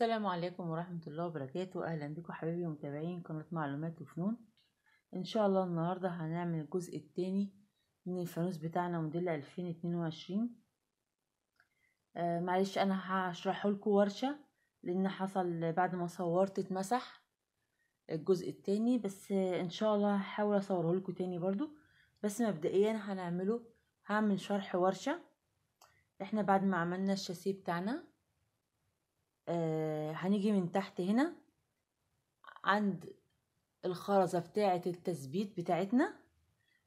السلام عليكم ورحمة الله وبركاته أهلا بكم حبايبي ومتابعين قناة معلومات وفنون إن شاء الله النهاردة هنعمل الجزء التاني من الفانوس بتاعنا موديل 2022 آه معلش أنا هشرحه لكم ورشة لأن حصل بعد ما صورت اتمسح الجزء التاني بس إن شاء الله هحاول أصوره لكم تاني برضو بس مبدئيا هنعمله هعمل شرح ورشة احنا بعد ما عملنا الشاسيه بتاعنا آه هنيجي من تحت هنا عند الخرزة بتاعة التثبيت بتاعتنا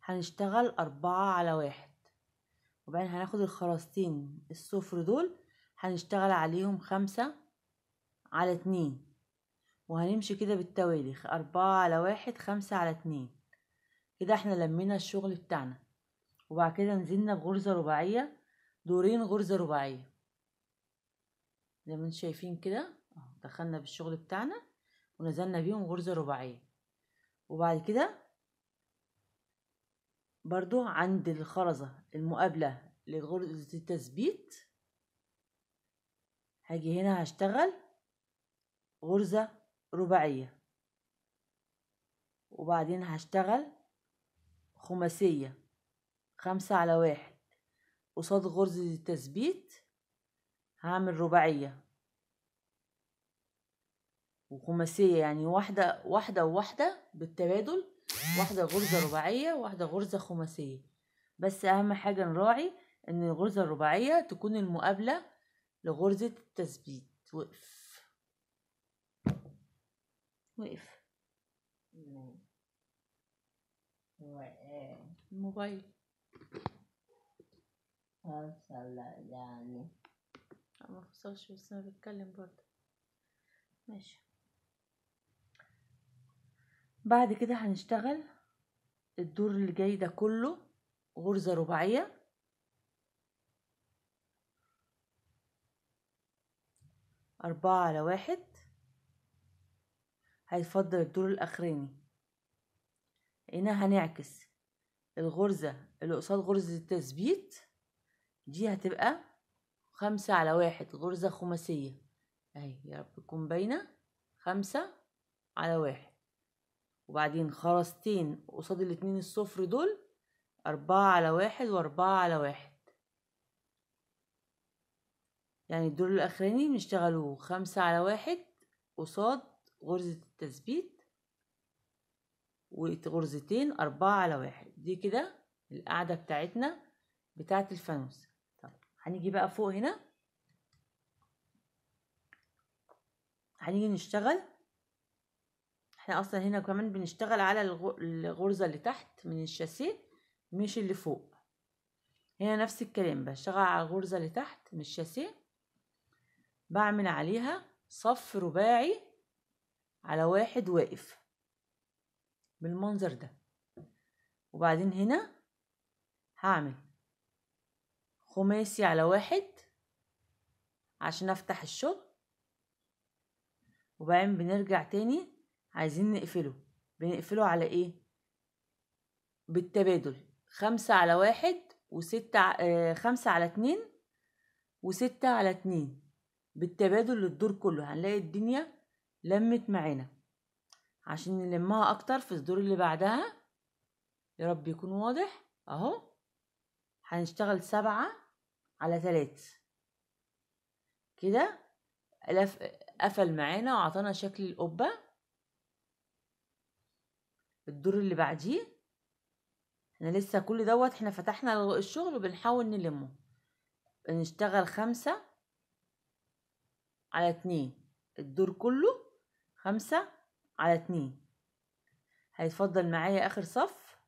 هنشتغل أربعة على واحد وبعدين هناخد الخرزتين الصفر دول هنشتغل عليهم خمسة على اتنين وهنمشي كده بالتوالي أربعة على واحد خمسة على اتنين كده احنا لمينا الشغل بتاعنا وبعد كده نزلنا بغرزة رباعية دورين غرزة رباعية زي ما انتم شايفين كده دخلنا بالشغل بتاعنا ونزلنا بيهم غرزة رباعية وبعد كده برضو عند الخرزة المقابلة لغرزة التثبيت هاجي هنا هشتغل غرزة رباعية وبعدين هشتغل خماسية خمسة على واحد قصاد غرزة التثبيت هعمل رباعية وخماسية يعني واحدة واحدة وواحدة بالتبادل واحدة غرزة رباعية واحدة غرزة خماسية بس أهم حاجة نراعي إن الغرزة الرباعية تكون المقابلة لغرزة التثبيت وقف وقف الموبايل حصل يعني لا ما فصلش بس انا بتكلم برضه ماشي بعد كده هنشتغل الدور اللي جاي ده كله غرزة رباعية أربعة على واحد هيتفضل الدور الأخراني هنا هنعكس الغرزة اللي قصاد غرزة التثبيت دي هتبقى خمسة على واحد غرزة خماسية أهي يا رب تكون باينة خمسة على واحد وبعدين خرزتين قصاد الاتنين الصفر دول أربعة على واحد وأربعة على واحد يعني الدور الأخراني بنشتغلوا خمسة على واحد قصاد غرزة التثبيت وغرزتين أربعة على واحد دي كده القاعدة بتاعتنا بتاعت الفانوس هنيجي بقى فوق هنا هنيجي نشتغل احنا اصلا هنا كمان بنشتغل على الغرزة اللي تحت من الشاسيه مش اللي فوق هنا نفس الكلام بشتغل على الغرزة اللي تحت من الشاسيه بعمل عليها صف رباعي على واحد واقف بالمنظر ده وبعدين هنا هعمل خماسي على واحد عشان افتح الشغل وبعدين بنرجع تاني عايزين نقفله بنقفله على ايه بالتبادل خمسة على واحد وستة آه خمسة على اتنين وستة على اتنين بالتبادل للدور كله هنلاقي الدنيا لمت معانا عشان نلمها اكتر في الدور اللي بعدها يا رب يكون واضح اهو هنشتغل سبعة على تلاتة كده قفل معانا وعطانا شكل القبة الدور اللي بعديه احنا لسه كل دوت احنا فتحنا الشغل وبنحاول نلمه نشتغل خمسة على اتنين الدور كله خمسة على اتنين هيتفضل معايا اخر صف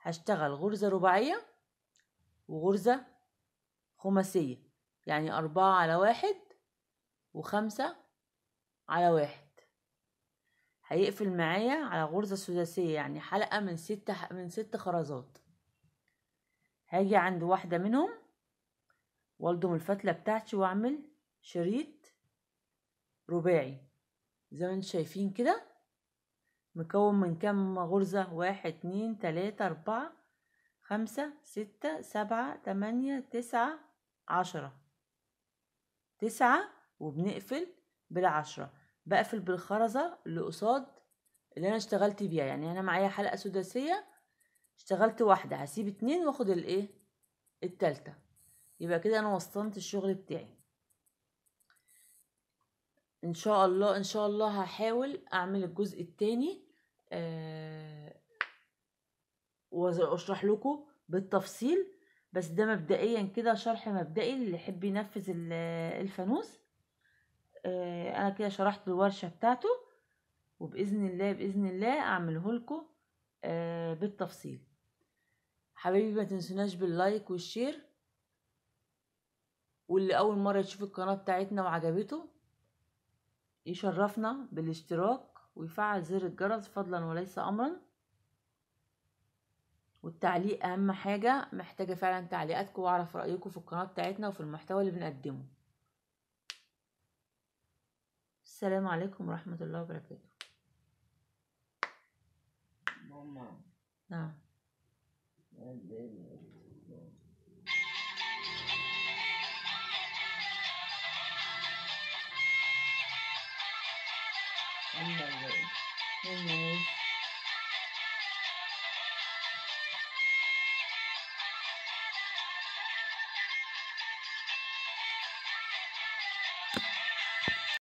هشتغل غرزة رباعية وغرزة خماسية يعني أربعة على واحد وخمسة على واحد هيقفل معايا على غرزة سداسية يعني حلقة من ست من ست خرزات هاجي عند واحدة منهم والضم الفتلة بتاعتي واعمل شريط رباعي زي ما انتم شايفين كده مكون من كام غرزة واحد اتنين تلاتة أربعة خمسة ستة سبعة تمانية تسعة عشرة تسعة وبنقفل بالعشرة بقفل بالخرزة اللي قصاد اللي أنا اشتغلت بيها يعني أنا معايا حلقة سداسية اشتغلت واحدة هسيب اتنين واخد الايه التالتة يبقى كده أنا وصلت الشغل بتاعي ان شاء الله ان شاء الله هحاول اعمل الجزء التاني أه واشرح لكم بالتفصيل بس ده مبدئيا كده شرح مبدئي اللي يحب ينفذ الفانوس آه، انا كده شرحت الورشه بتاعته وباذن الله باذن الله اعمله لكم آه، بالتفصيل حبايبي ما تنسوناش باللايك والشير واللي اول مره يشوف القناه بتاعتنا وعجبته يشرفنا بالاشتراك ويفعل زر الجرس فضلا وليس امرا والتعليق اهم حاجه محتاجه فعلا تعليقاتكم واعرف رايكم في القناه بتاعتنا وفي المحتوى اللي بنقدمه السلام عليكم ورحمه الله وبركاته ماما نعم